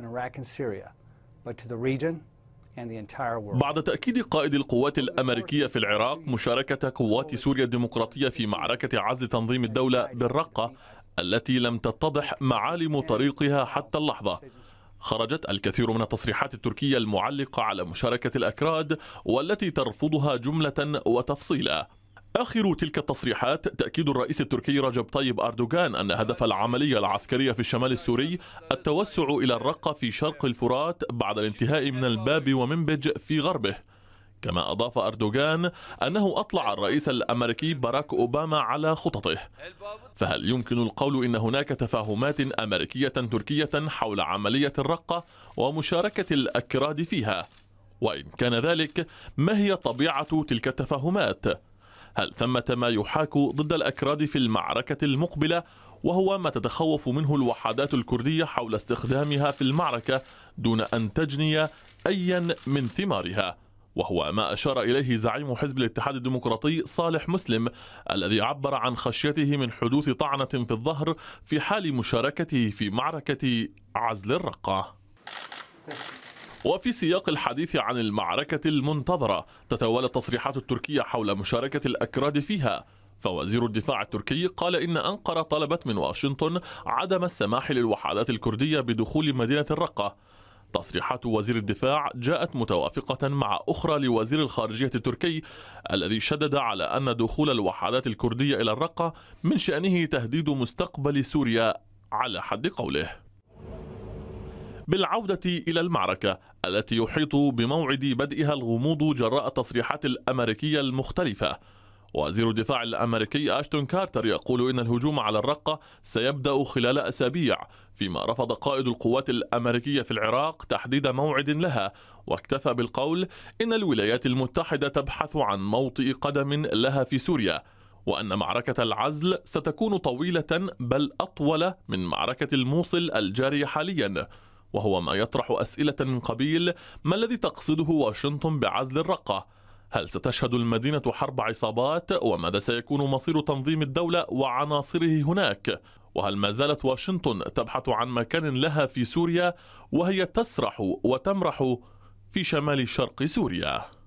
in Iraq and Syria, but to the region بعد تأكيد قائد القوات الأمريكية في العراق مشاركة قوات سوريا الديمقراطية في معركة عزل تنظيم الدولة بالرقة التي لم تتضح معالم طريقها حتى اللحظة خرجت الكثير من التصريحات التركية المعلقة على مشاركة الأكراد والتي ترفضها جملة وتفصيلا آخر تلك التصريحات تأكيد الرئيس التركي رجب طيب أردوغان أن هدف العملية العسكرية في الشمال السوري التوسع إلى الرقة في شرق الفرات بعد الانتهاء من الباب ومنبج في غربه كما أضاف أردوغان أنه أطلع الرئيس الأمريكي باراك أوباما على خططه فهل يمكن القول إن هناك تفاهمات أمريكية تركية حول عملية الرقة ومشاركة الأكراد فيها؟ وإن كان ذلك ما هي طبيعة تلك التفاهمات؟ هل ثمة ما يحاك ضد الأكراد في المعركة المقبلة وهو ما تتخوف منه الوحدات الكردية حول استخدامها في المعركة دون أن تجني أيا من ثمارها وهو ما أشار إليه زعيم حزب الاتحاد الديمقراطي صالح مسلم الذي عبر عن خشيته من حدوث طعنة في الظهر في حال مشاركته في معركة عزل الرقة وفي سياق الحديث عن المعركة المنتظرة تتوالى التصريحات التركية حول مشاركة الأكراد فيها فوزير الدفاع التركي قال إن أنقرة طلبت من واشنطن عدم السماح للوحدات الكردية بدخول مدينة الرقة تصريحات وزير الدفاع جاءت متوافقة مع أخرى لوزير الخارجية التركي الذي شدد على أن دخول الوحدات الكردية إلى الرقة من شأنه تهديد مستقبل سوريا على حد قوله بالعودة إلى المعركة التي يحيط بموعد بدئها الغموض جراء تصريحات الأمريكية المختلفة وزير الدفاع الأمريكي أشتون كارتر يقول إن الهجوم على الرقة سيبدأ خلال أسابيع فيما رفض قائد القوات الأمريكية في العراق تحديد موعد لها واكتفى بالقول إن الولايات المتحدة تبحث عن موطئ قدم لها في سوريا وأن معركة العزل ستكون طويلة بل أطول من معركة الموصل الجارية حالياً وهو ما يطرح أسئلة من قبيل ما الذي تقصده واشنطن بعزل الرقة؟ هل ستشهد المدينة حرب عصابات؟ وماذا سيكون مصير تنظيم الدولة وعناصره هناك؟ وهل ما زالت واشنطن تبحث عن مكان لها في سوريا وهي تسرح وتمرح في شمال شرق سوريا؟